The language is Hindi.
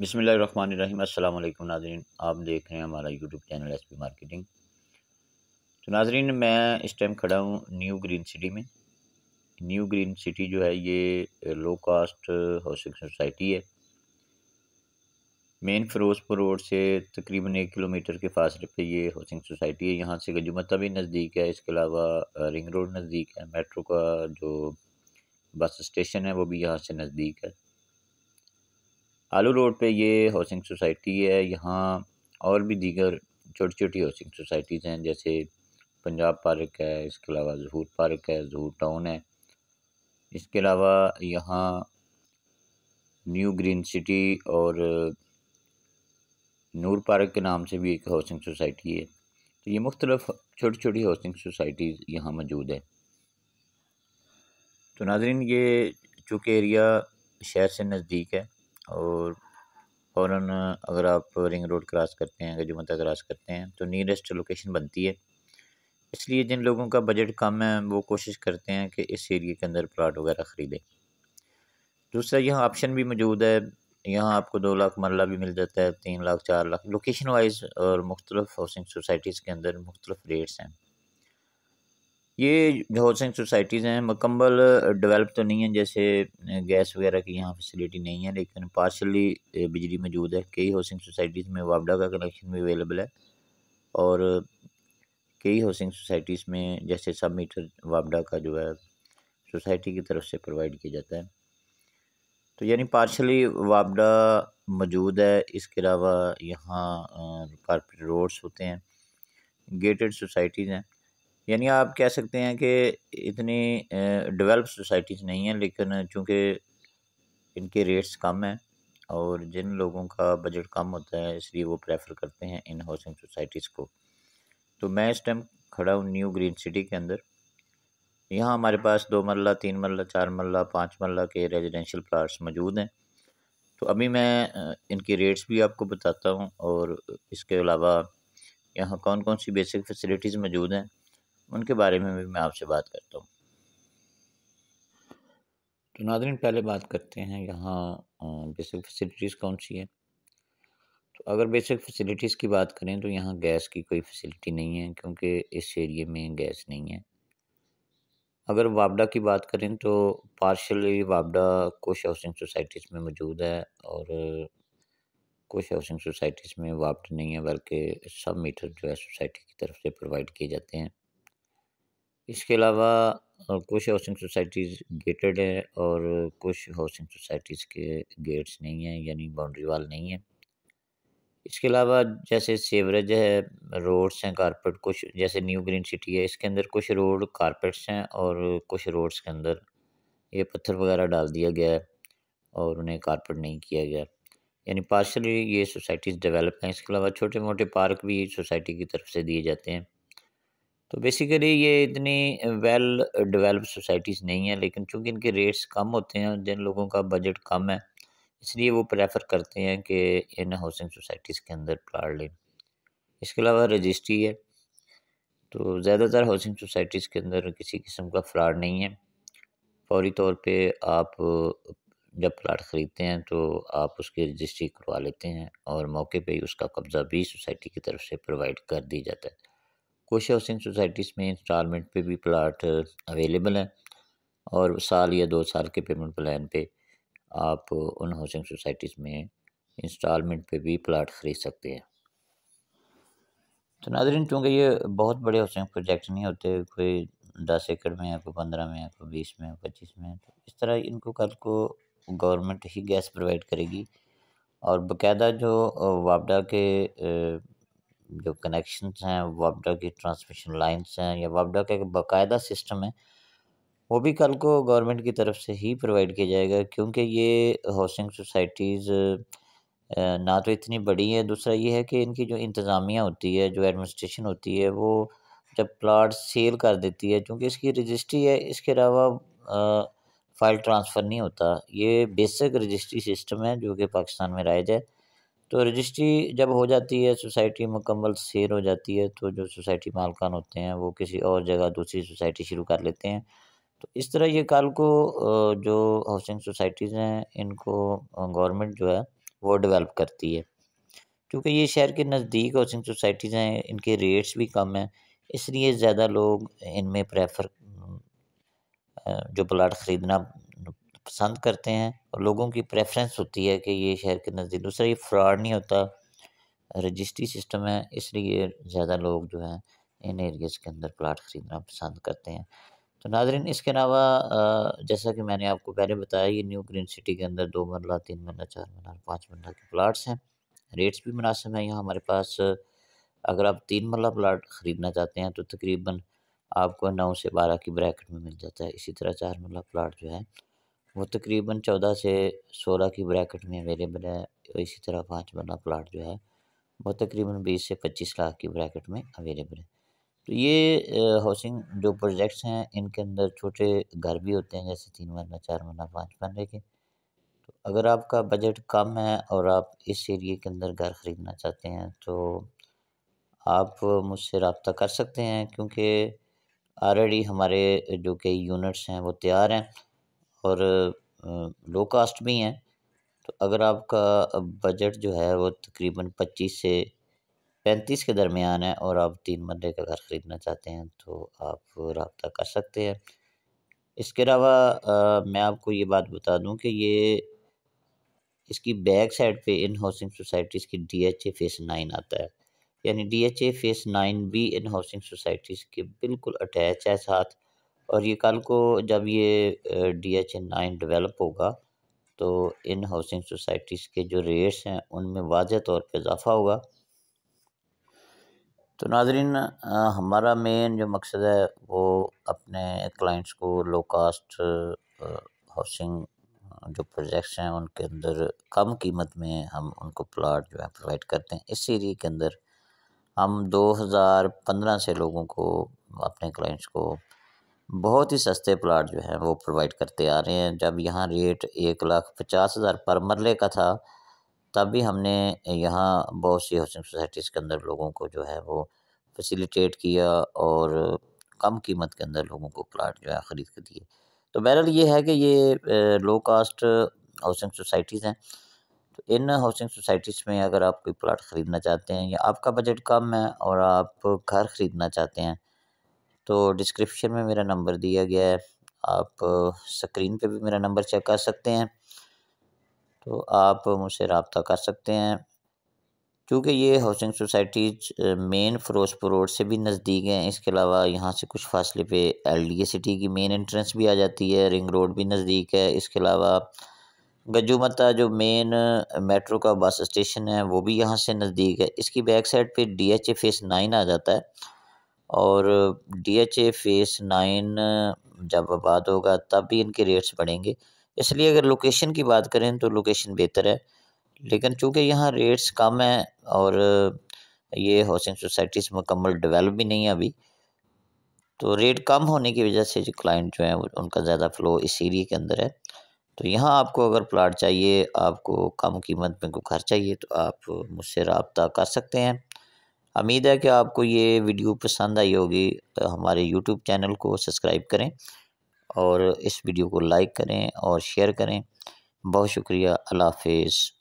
बसमीम अल्लाम नाजरीन आप देख रहे हैं हमारा YouTube channel S P marketing तो नाजरीन मैं इस टाइम खड़ा हूँ न्यू ग्रीन सिटी में न्यू ग्रीन सिटी जो है ये लो कास्ट हाउसिंग सोसाइटी है मेन फिरोजपुर रोड से तकरीबन एक किलोमीटर के फासले पे ये हाउसिंग सोसाइटी है यहाँ से गजुमता भी नज़दीक है इसके अलावा रिंग रोड नज़दीक है मेट्रो का जो बस स्टेशन है वो भी यहाँ से नज़दीक है आलू रोड पे ये हाउसिंग सोसाइटी है यहाँ और भी दीगर छोटी छोटी हाउसिंग सोसाइटीज़ हैं जैसे पंजाब पार्क है इसके अलावा जहूर पार्क है जहूर टाउन है इसके अलावा यहाँ न्यू ग्रीन सिटी और नूर पार्क के नाम से भी एक हाउसिंग सोसाइटी है तो ये मुख्तलफ़ छोटी छोटी हाउसिंग सोसाइटीज़ यहाँ मौजूद है तो नाजरीन ये चूँकि एरिया शहर से नज़दीक है और फ़ौर अगर आप रिंग रोड क्रॉस करते हैं गजमता क्रॉस करते हैं तो नियरेस्ट लोकेशन बनती है इसलिए जिन लोगों का बजट कम है वो कोशिश करते हैं कि इस एरिए के अंदर प्लाट वगैरह ख़रीदें दूसरा यहाँ ऑप्शन भी मौजूद है यहाँ आपको दो लाख मरला भी मिल जाता है तीन लाख चार लाख लोकेशन वाइज और मुख्तलिफ हाउसिंग सोसाइटीज़ के अंदर मुख्तलिफ रेट्स हैं ये जो हाउसिंग सोसाइटीज़ हैं मकम्मल डेवलप तो नहीं है जैसे गैस वगैरह की यहाँ फैसिलिटी नहीं है लेकिन पार्शली बिजली मौजूद है कई हाउसिंग सोसाइटीज़ में वापडा का कनेक्शन भी अवेलेबल है और कई हाउसिंग सोसाइटीज़ में जैसे सब मीटर वापडा का जो है सोसाइटी की तरफ से प्रोवाइड किया जाता है तो यानी पार्शली वापडा मौजूद है इसके अलावा यहाँ कारपेट रोड्स होते हैं गेटेड सोसाइटीज़ हैं यानी आप कह सकते हैं कि इतनी डेवलप सोसाइटीज़ नहीं हैं लेकिन चूँकि इनके रेट्स कम हैं और जिन लोगों का बजट कम होता है इसलिए वो प्रेफर करते हैं इन हाउसिंग सोसाइटीज़ को तो मैं इस टाइम खड़ा हूँ न्यू ग्रीन सिटी के अंदर यहाँ हमारे पास दो मरला तीन मरला चार मरला पाँच मरला के रेजिडेंशियल प्लाट्स मौजूद हैं तो अभी मैं इनके रेट्स भी आपको बताता हूँ और इसके अलावा यहाँ कौन कौन सी बेसिक फैसिलिटीज़ मौजूद हैं उनके बारे में भी मैं आपसे बात करता हूँ तो नादरीन पहले बात करते हैं यहाँ बेसिक फैसिलिटीज़ कौन सी है तो अगर बेसिक फैसिलिटीज़ की बात करें तो यहाँ गैस की कोई फैसिलिटी नहीं है क्योंकि इस एरिए में गैस नहीं है अगर वापडा की बात करें तो पार्शली वापडा कोश हाउसिंग सोसाइटीज़ में मौजूद है और कोश हाउसिंग सोसाइटीज़ में वापडा नहीं है बल्कि सब मीटर जो है सोसाइटी की तरफ से प्रोवाइड किए जाते हैं इसके अलावा कुछ हाउसिंग सोसाइटीज़ गेटेड हैं और कुछ हाउसिंग सोसाइटीज़ के गेट्स नहीं हैं यानी बाउंड्री वाल नहीं है इसके अलावा जैसे सेवरेज है रोड्स हैं कारपेट कुछ जैसे न्यू ग्रीन सिटी है इसके अंदर कुछ रोड कारपेट्स हैं और कुछ रोड्स के अंदर ये पत्थर वगैरह डाल दिया गया है और उन्हें कारपेट नहीं किया गया यानी पार्शली ये सोसाइटीज़ डेवलप हैं इसके अलावा छोटे मोटे पार्क भी सोसाइटी की तरफ से दिए जाते हैं तो बेसिकली ये इतनी वेल डेवलप सोसाइटीज़ नहीं है लेकिन चूंकि इनके रेट्स कम होते हैं जिन लोगों का बजट कम है इसलिए वो प्रेफर करते हैं कि इन हाउसिंग सोसाइटीज़ के अंदर प्लाट लें इसके अलावा रजिस्ट्री है तो ज़्यादातर हाउसिंग सोसाइटीज़ के अंदर किसी किस्म का फ्रॉड नहीं है फौरी तौर पे आप जब प्लाट ख़रीदते हैं तो आप उसकी रजिस्ट्री करवा लेते हैं और मौके पे ही उसका कब्ज़ा भी सोसाइटी की तरफ से प्रोवाइड कर दी जाता है कुछ हाउसिंग सोसाइटीज़ में इंस्टॉलमेंट पे भी प्लाट अवेलेबल हैं और साल या दो साल के पेमेंट प्लान पे आप उन हाउसिंग सोसाइटीज़ में इंस्टॉलमेंट पे भी प्लाट ख़रीद सकते हैं तो नादरीन चूँकि ये बहुत बड़े हाउसिंग प्रोजेक्ट नहीं होते कोई दस एकड़ में या कोई पंद्रह में या कोई बीस में पच्चीस में तो इस तरह इनको कल को गवर्नमेंट ही गैस प्रोवाइड करेगी और बाकायदा जो वापडा के जो कनेक्शन हैं वापडा की ट्रांसमिशन लाइन्स हैं या वापडा का एक बाकायदा सिस्टम है वो भी कल को गवर्नमेंट की तरफ से ही प्रोवाइड किया जाएगा क्योंकि ये हाउसिंग सोसाइटीज़ ना तो इतनी बड़ी है दूसरा ये है कि इनकी जो इंतज़ामिया होती है जो एडमिनिस्ट्रेशन होती है वो जब प्लाट सेल कर देती है क्योंकि इसकी रजिस्ट्री है इसके अलावा फ़ाइल ट्रांसफ़र नहीं होता ये बेसिक रजिस्ट्री सिस्टम है जो कि पाकिस्तान में राइज है तो रजिस्ट्री जब हो जाती है सोसाइटी मुकम्मल सेल हो जाती है तो जो सोसाइटी मालकान होते हैं वो किसी और जगह दूसरी सोसाइटी शुरू कर लेते हैं तो इस तरह ये काल को जो हाउसिंग सोसाइटीज़ हैं इनको गवर्नमेंट जो है वो डेवलप करती है क्योंकि ये शहर के नज़दीक हाउसिंग सोसाइटीज़ हैं इनके रेट्स भी कम हैं इसलिए ज़्यादा लोग इनमें प्रेफर जो प्लाट ख़रीदना पसंद करते हैं और लोगों की प्रेफरेंस होती है कि ये शहर के नज़दीक दूसरा ये फ्रॉड नहीं होता रजिस्ट्री सिस्टम है इसलिए ज़्यादा लोग जो हैं इन एरियाज़ के अंदर प्लाट ख़रीदना पसंद करते हैं तो नाजरीन इसके अलावा जैसा कि मैंने आपको पहले बताया ये न्यू ग्रीन सिटी के अंदर दो मरला तीन मरला चार मरला पाँच मरला के प्लाट्स हैं रेट्स भी मुनासिब हैं यहाँ हमारे पास अगर आप तीन मरला प्लाट ख़रीदना चाहते हैं तो तकरीबन आपको नौ से बारह की ब्रैकेट में मिल जाता है इसी तरह चार मरला प्लाट जो है वो तकरीबन चौदह से सोलह की ब्रैकेट में अवेलेबल है इसी तरह पाँच बना प्लाट जो है वो तकरीबन बीस से पच्चीस लाख की ब्रैकेट में अवेलेबल है तो ये हाउसिंग जो प्रोजेक्ट्स हैं इनके अंदर छोटे घर भी होते हैं जैसे तीन मरना चार मरना पाँच मरले के तो अगर आपका बजट कम है और आप इस एरिए के अंदर घर ख़रीदना चाहते हैं तो आप मुझसे रबता कर सकते हैं क्योंकि ऑलरेडी हमारे जो कई यूनिट्स हैं वो तैयार हैं और लो कास्ट भी हैं तो अगर आपका बजट जो है वो तकरीबन पच्चीस से पैंतीस के दरमियान है और आप तीन मरले का घर ख़रीदना चाहते हैं तो आप रबता कर सकते हैं इसके अलावा मैं आपको ये बात बता दूं कि ये इसकी बैक साइड पे इन हाउसिंग सोसाइटीज़ की D H A phase nine आता है यानी D H A phase nine भी इन हाउसिंग सोसाइटीज़ के बिल्कुल अटैच है साथ और ये कल को जब ये D H N nine develop होगा तो इन हाउसिंग सोसाइटीज़ के जो रेट्स हैं उनमें वाज तौर पर इजाफ़ा होगा तो नाजरीन हमारा मेन जो मकसद है वो अपने क्लाइंट्स को लो कास्ट हाउसिंग जो प्रोजेक्ट्स हैं उनके अंदर कम कीमत में हम उनको प्लाट जो है प्रोवाइड करते हैं इस सीरीज के अंदर हम 2015 से लोगों को अपने क्लाइंट्स को बहुत ही सस्ते प्लाट जो हैं वो प्रोवाइड करते आ रहे हैं जब यहाँ रेट एक लाख पचास हज़ार पर मरले का था तब भी हमने यहाँ बहुत सी हाउसिंग सोसाइटीज़ के अंदर लोगों को जो है वो फैसिलिटेट किया और कम कीमत के अंदर लोगों को प्लाट जो है ख़रीद के दिए तो बहरहाल ये है कि ये लो कास्ट हाउसिंग सोसाइटीज़ हैं तो इन हाउसिंग सोसाइटीज़ में अगर आप कोई प्लाट ख़रीदना चाहते हैं या आपका बजट कम है और आप घर ख़रीदना चाहते हैं तो डिस्क्रिप्शन में मेरा नंबर दिया गया है आप स्क्रीन पे भी मेरा नंबर चेक कर सकते हैं तो आप मुझसे रबता कर सकते हैं क्योंकि ये housing societies main Ferozepur road से भी नज़दीक हैं इसके अलावा यहाँ से कुछ फासले पे एलडीए सिटी की मेन एंट्रेंस भी आ जाती है रिंग रोड भी नज़दीक है इसके अलावा गजुमता जो मेन मेट्रो का बस स्टेशन है वो भी यहाँ से नज़दीक है इसकी बैक साइड पे D H A phase nine आ जाता है और D H A phase nine जब आबाद होगा तब भी इनके रेट्स बढ़ेंगे इसलिए अगर लोकेशन की बात करें तो लोकेशन बेहतर है लेकिन चूँकि यहाँ रेट्स कम हैं और ये हाउसिंग सोसाइटीज़ मुकम्मल डेवलप भी नहीं है अभी तो रेट कम होने की वजह से जो क्लाइंट जो हैं उनका ज़्यादा फ़्लो इस एरिए के अंदर है तो यहाँ आपको अगर प्लाट चाहिए आपको कम कीमत में कोई घर चाहिए तो आप मुझसे रबता कर सकते हैं उम्मीद है कि आपको ये वीडियो पसंद आई होगी तो हमारे यूट्यूब चैनल को सब्सक्राइब करें और इस वीडियो को लाइक करें और शेयर करें बहुत शुक्रिया अल्लाह हाफिज़